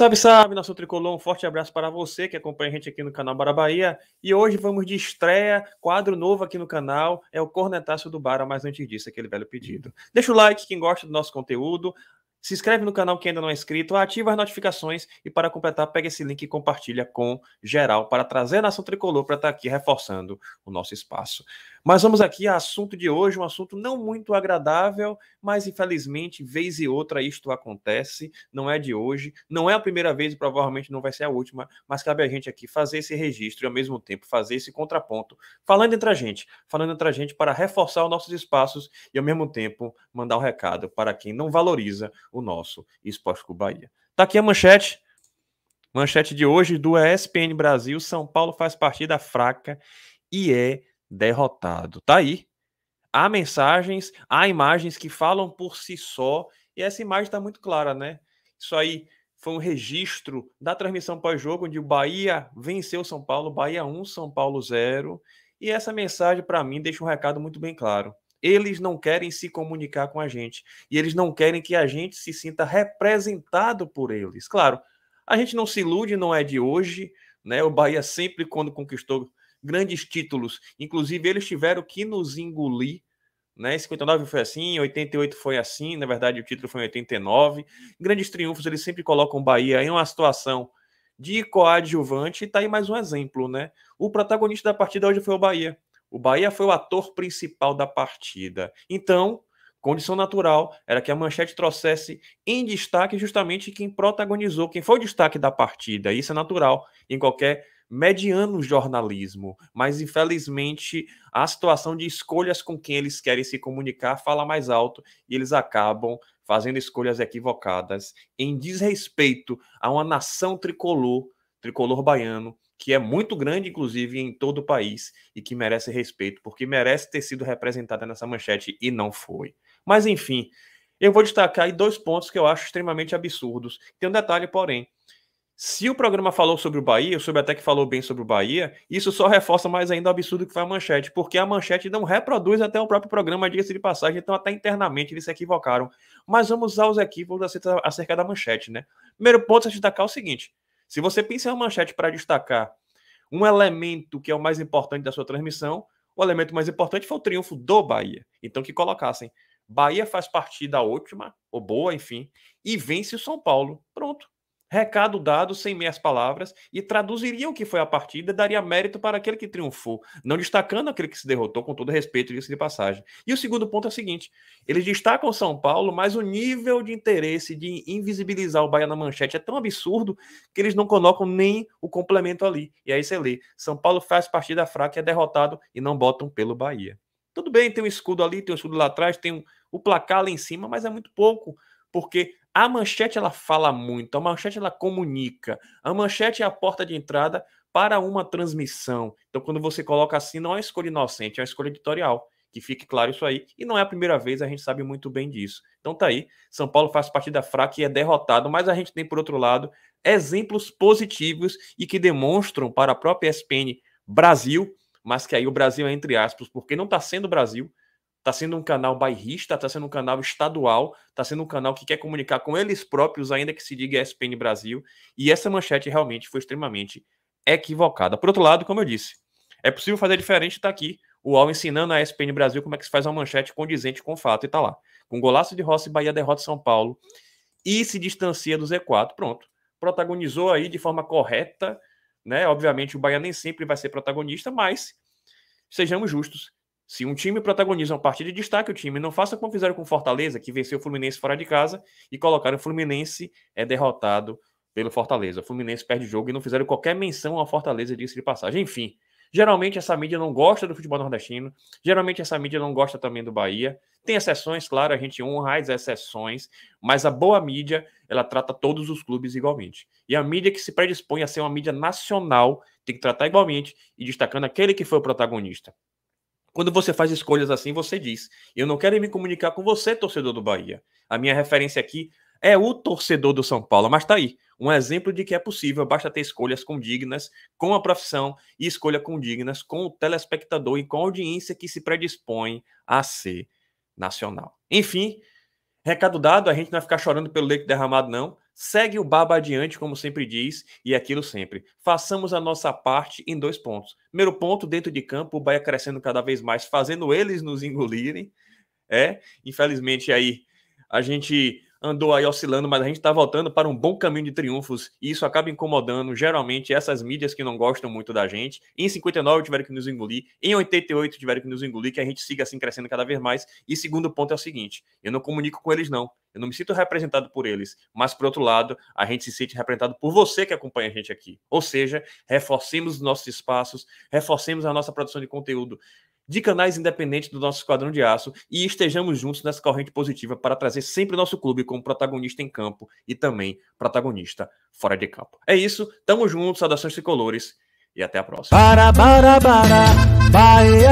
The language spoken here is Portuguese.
Salve, salve, nosso tricolor. Um forte abraço para você que acompanha a gente aqui no canal Bara Bahia. E hoje vamos de estreia, quadro novo aqui no canal. É o Cornetaço do Bara, mas antes disso, aquele velho pedido. Deixa o like, quem gosta do nosso conteúdo. Se inscreve no canal que ainda não é inscrito, ativa as notificações e, para completar, pega esse link e compartilha com geral para trazer a Nação Tricolor para estar tá aqui reforçando o nosso espaço. Mas vamos aqui ao assunto de hoje, um assunto não muito agradável, mas infelizmente, vez e outra, isto acontece. Não é de hoje, não é a primeira vez e provavelmente não vai ser a última, mas cabe a gente aqui fazer esse registro e, ao mesmo tempo, fazer esse contraponto, falando entre a gente, falando entre a gente para reforçar os nossos espaços e, ao mesmo tempo, mandar o um recado para quem não valoriza o nosso Esporte Clube Bahia. Tá aqui a manchete. Manchete de hoje do ESPN Brasil. São Paulo faz partida fraca e é derrotado. Tá aí. Há mensagens, há imagens que falam por si só. E essa imagem está muito clara, né? Isso aí foi um registro da transmissão pós-jogo, onde o Bahia venceu São Paulo, Bahia 1, São Paulo 0. E essa mensagem, para mim, deixa um recado muito bem claro. Eles não querem se comunicar com a gente e eles não querem que a gente se sinta representado por eles. Claro, a gente não se ilude, não é de hoje, né? O Bahia sempre quando conquistou grandes títulos, inclusive eles tiveram que nos engolir, né? 59 foi assim, 88 foi assim, na verdade o título foi em 89. Grandes triunfos, eles sempre colocam o Bahia em uma situação de coadjuvante, e tá aí mais um exemplo, né? O protagonista da partida hoje foi o Bahia. O Bahia foi o ator principal da partida. Então, condição natural era que a manchete trouxesse em destaque justamente quem protagonizou, quem foi o destaque da partida. Isso é natural em qualquer mediano jornalismo, mas infelizmente a situação de escolhas com quem eles querem se comunicar fala mais alto e eles acabam fazendo escolhas equivocadas em desrespeito a uma nação tricolor, tricolor baiano, que é muito grande, inclusive, em todo o país e que merece respeito, porque merece ter sido representada nessa manchete e não foi. Mas, enfim, eu vou destacar aí dois pontos que eu acho extremamente absurdos. Tem um detalhe, porém. Se o programa falou sobre o Bahia, eu Sobre até que falou bem sobre o Bahia, isso só reforça mais ainda o absurdo que foi a manchete, porque a manchete não reproduz até o próprio programa, diga-se de passagem, então até internamente eles se equivocaram. Mas vamos aos equívocos acerca da manchete, né? Primeiro ponto a destacar é o seguinte: se você pensa em uma manchete para destacar um elemento que é o mais importante da sua transmissão, o elemento mais importante foi o triunfo do Bahia. Então que colocassem Bahia faz parte da última, ou boa, enfim, e vence o São Paulo. Pronto recado dado sem meias palavras e traduziria o que foi a partida e daria mérito para aquele que triunfou, não destacando aquele que se derrotou, com todo respeito disso de passagem. E o segundo ponto é o seguinte: eles destacam tá São Paulo, mas o nível de interesse de invisibilizar o Bahia na manchete é tão absurdo que eles não colocam nem o complemento ali. E aí você lê: São Paulo faz partida fraca e é derrotado e não botam pelo Bahia. Tudo bem, tem um escudo ali, tem um escudo lá atrás, tem um, o placar lá em cima, mas é muito pouco, porque a manchete ela fala muito, a manchete ela comunica. A manchete é a porta de entrada para uma transmissão. Então, quando você coloca assim, não é uma escolha inocente, é uma escolha editorial. Que fique claro isso aí. E não é a primeira vez, a gente sabe muito bem disso. Então tá aí. São Paulo faz partida fraca e é derrotado, mas a gente tem, por outro lado, exemplos positivos e que demonstram para a própria SPN Brasil, mas que aí o Brasil é entre aspas, porque não está sendo Brasil, está sendo um canal bairrista, está sendo um canal estadual, está sendo um canal que quer comunicar com eles próprios, ainda que se diga ESPN Brasil, e essa manchete realmente foi extremamente equivocada. Por outro lado, como eu disse, é possível fazer diferente, está aqui o UOL ensinando a ESPN Brasil como é que se faz uma manchete condizente com o fato, e está lá. Com golaço de Rossi, Bahia derrota São Paulo e se distancia do Z4, pronto. Protagonizou aí de forma correta, né? Obviamente o Bahia nem sempre vai ser protagonista, mas sejamos justos, se um time protagoniza uma partida de destaque, o time não faça como fizeram com Fortaleza, que venceu o Fluminense fora de casa e colocaram o Fluminense é derrotado pelo Fortaleza. O Fluminense perde o jogo e não fizeram qualquer menção ao Fortaleza disso de passagem. Enfim, geralmente essa mídia não gosta do futebol nordestino, geralmente essa mídia não gosta também do Bahia. Tem exceções, claro, a gente honra as exceções, mas a boa mídia, ela trata todos os clubes igualmente. E a mídia que se predispõe a ser uma mídia nacional tem que tratar igualmente e destacando aquele que foi o protagonista. Quando você faz escolhas assim, você diz: Eu não quero me comunicar com você, torcedor do Bahia. A minha referência aqui é o torcedor do São Paulo, mas tá aí. Um exemplo de que é possível, basta ter escolhas condignas com a profissão e escolha condignas com o telespectador e com a audiência que se predispõe a ser nacional. Enfim, recado dado, a gente não vai ficar chorando pelo leite derramado, não. Segue o baba adiante, como sempre diz, e aquilo sempre. Façamos a nossa parte em dois pontos. Primeiro ponto, dentro de campo, o Bahia crescendo cada vez mais, fazendo eles nos engolirem. É, infelizmente aí a gente andou aí oscilando, mas a gente está voltando para um bom caminho de triunfos e isso acaba incomodando geralmente essas mídias que não gostam muito da gente. Em 59 tiveram que nos engolir, em 88 tiveram que nos engolir, que a gente siga assim crescendo cada vez mais. E segundo ponto é o seguinte: eu não comunico com eles, não. Eu não me sinto representado por eles, mas por outro lado, a gente se sente representado por você que acompanha a gente aqui. Ou seja, reforcemos os nossos espaços, reforcemos a nossa produção de conteúdo, de canais independentes do nosso Esquadrão de Aço e estejamos juntos nessa corrente positiva para trazer sempre o nosso clube como protagonista em campo e também protagonista fora de campo. É isso, tamo junto, saudações tricolores e até a próxima. Para, para, para,